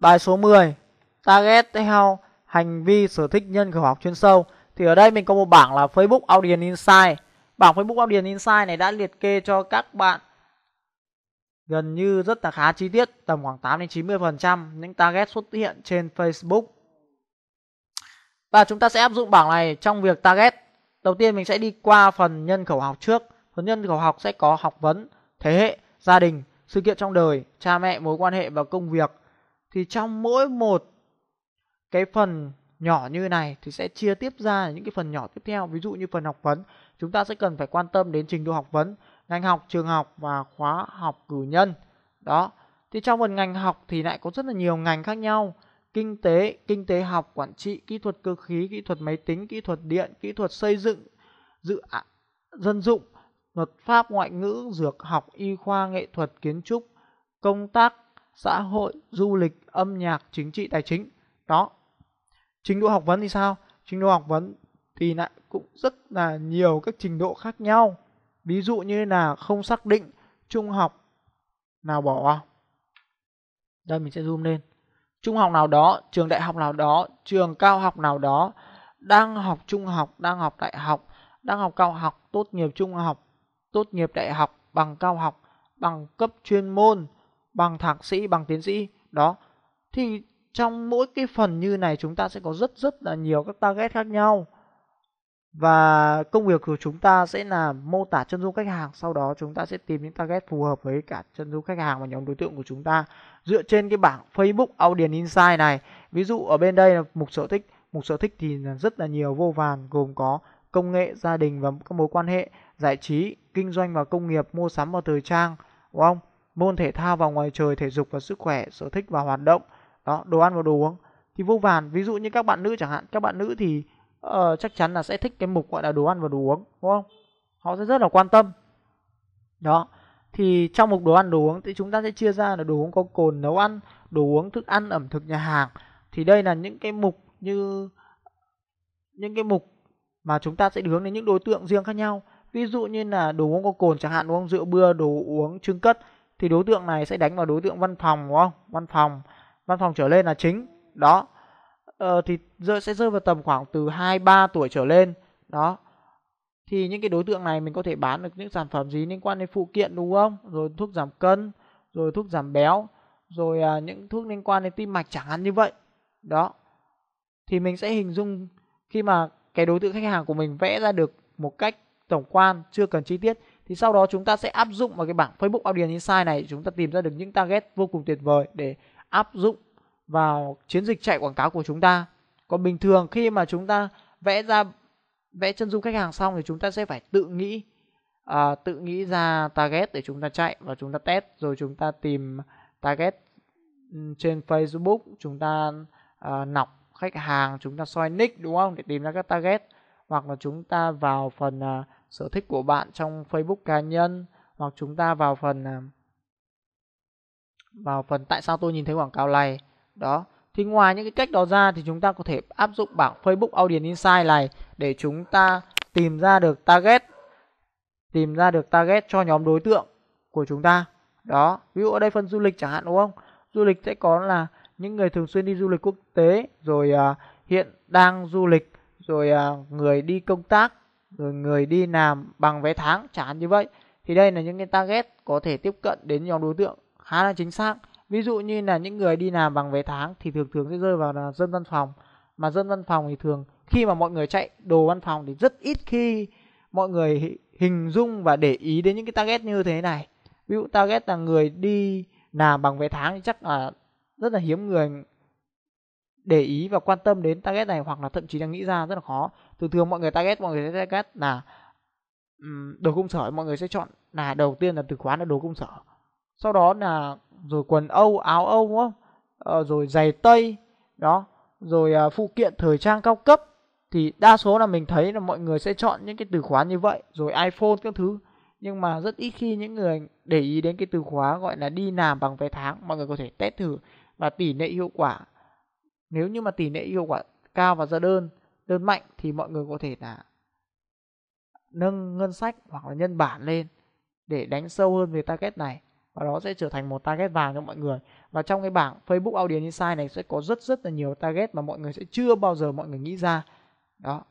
Bài số 10 Target theo hành vi sở thích nhân khẩu học chuyên sâu Thì ở đây mình có một bảng là Facebook Audience Insight Bảng Facebook Audience Insight này đã liệt kê cho các bạn Gần như rất là khá chi tiết Tầm khoảng 8 đến 90% những target xuất hiện trên Facebook Và chúng ta sẽ áp dụng bảng này trong việc target Đầu tiên mình sẽ đi qua phần nhân khẩu học trước Phần nhân khẩu học sẽ có học vấn, thế hệ, gia đình, sự kiện trong đời, cha mẹ, mối quan hệ và công việc thì trong mỗi một cái phần nhỏ như này thì sẽ chia tiếp ra những cái phần nhỏ tiếp theo ví dụ như phần học vấn chúng ta sẽ cần phải quan tâm đến trình độ học vấn ngành học trường học và khóa học cử nhân đó thì trong một ngành học thì lại có rất là nhiều ngành khác nhau kinh tế kinh tế học quản trị kỹ thuật cơ khí kỹ thuật máy tính kỹ thuật điện kỹ thuật xây dựng dự án dân dụng luật pháp ngoại ngữ dược học y khoa nghệ thuật kiến trúc công tác xã hội, du lịch, âm nhạc, chính trị, tài chính. Đó. Trình độ học vấn thì sao? Trình độ học vấn thì lại cũng rất là nhiều các trình độ khác nhau. Ví dụ như là không xác định trung học nào bỏ. Đây mình sẽ zoom lên. Trung học nào đó, trường đại học nào đó, trường cao học nào đó, đang học trung học, đang học đại học, đang học cao học, tốt nghiệp trung học, tốt nghiệp đại học, bằng cao học, bằng cấp chuyên môn, bằng thạc sĩ, bằng tiến sĩ. Đó. Thì trong mỗi cái phần như này chúng ta sẽ có rất rất là nhiều các target khác nhau. Và công việc của chúng ta sẽ là mô tả chân dung khách hàng, sau đó chúng ta sẽ tìm những target phù hợp với cả chân dung khách hàng và nhóm đối tượng của chúng ta. Dựa trên cái bảng Facebook Audience Insight này, ví dụ ở bên đây là mục sở thích, mục sở thích thì rất là nhiều vô vàn gồm có công nghệ, gia đình và các mối quan hệ, giải trí, kinh doanh và công nghiệp, mua sắm và thời trang, đúng không? môn thể thao vào ngoài trời thể dục và sức khỏe sở thích và hoạt động đó đồ ăn và đồ uống thì vô vàn ví dụ như các bạn nữ chẳng hạn các bạn nữ thì uh, chắc chắn là sẽ thích cái mục gọi là đồ ăn và đồ uống đúng không họ sẽ rất là quan tâm đó thì trong mục đồ ăn đồ uống thì chúng ta sẽ chia ra là đồ uống có cồn nấu ăn đồ uống thức ăn ẩm thực nhà hàng thì đây là những cái mục như những cái mục mà chúng ta sẽ hướng đến những đối tượng riêng khác nhau ví dụ như là đồ uống có cồn chẳng hạn uống rượu bia đồ uống trưng cất thì đối tượng này sẽ đánh vào đối tượng văn phòng đúng không văn phòng văn phòng trở lên là chính đó ờ, thì rơi sẽ rơi vào tầm khoảng từ 23 tuổi trở lên đó thì những cái đối tượng này mình có thể bán được những sản phẩm gì liên quan đến phụ kiện đúng không rồi thuốc giảm cân rồi thuốc giảm béo rồi à, những thuốc liên quan đến tim mạch chẳng hạn như vậy đó thì mình sẽ hình dung khi mà cái đối tượng khách hàng của mình vẽ ra được một cách tổng quan chưa cần chi tiết thì sau đó chúng ta sẽ áp dụng vào cái bảng Facebook Audience Insight này chúng ta tìm ra được những target vô cùng tuyệt vời để áp dụng vào chiến dịch chạy quảng cáo của chúng ta còn bình thường khi mà chúng ta vẽ ra vẽ chân dung khách hàng xong thì chúng ta sẽ phải tự nghĩ à, tự nghĩ ra target để chúng ta chạy và chúng ta test rồi chúng ta tìm target ừ, trên Facebook chúng ta à, nọc khách hàng chúng ta soi nick đúng không để tìm ra các target hoặc là chúng ta vào phần à, sở thích của bạn trong Facebook cá nhân hoặc chúng ta vào phần à, vào phần tại sao tôi nhìn thấy quảng cáo này đó thì ngoài những cái cách đó ra thì chúng ta có thể áp dụng bảng Facebook Audience Insight này để chúng ta tìm ra được target tìm ra được target cho nhóm đối tượng của chúng ta đó ví dụ ở đây phần du lịch chẳng hạn đúng không du lịch sẽ có là những người thường xuyên đi du lịch quốc tế rồi uh, hiện đang du lịch rồi uh, người đi công tác rồi người đi làm bằng vé tháng chẳng hạn như vậy thì đây là những cái target có thể tiếp cận đến nhóm đối tượng khá là chính xác ví dụ như là những người đi làm bằng vé tháng thì thường thường sẽ rơi vào là dân văn phòng mà dân văn phòng thì thường khi mà mọi người chạy đồ văn phòng thì rất ít khi mọi người hình dung và để ý đến những cái target như thế này ví dụ target là người đi làm bằng vé tháng thì chắc là rất là hiếm người để ý và quan tâm đến target này hoặc là thậm chí đang nghĩ ra rất là khó thường thường mọi người target mọi người sẽ target là đồ công sở mọi người sẽ chọn là đầu tiên là từ khóa là đồ công sở sau đó là rồi quần âu áo âu đúng không ờ, rồi giày tây đó rồi à, phụ kiện thời trang cao cấp thì đa số là mình thấy là mọi người sẽ chọn những cái từ khóa như vậy rồi iphone các thứ nhưng mà rất ít khi những người để ý đến cái từ khóa gọi là đi làm bằng vé tháng mọi người có thể test thử và tỷ lệ hiệu quả nếu như mà tỷ lệ hiệu quả cao và ra đơn đơn mạnh thì mọi người có thể là nâng ngân sách hoặc là nhân bản lên để đánh sâu hơn về target này và đó sẽ trở thành một target vàng cho mọi người và trong cái bảng Facebook Audience Insight này sẽ có rất rất là nhiều target mà mọi người sẽ chưa bao giờ mọi người nghĩ ra đó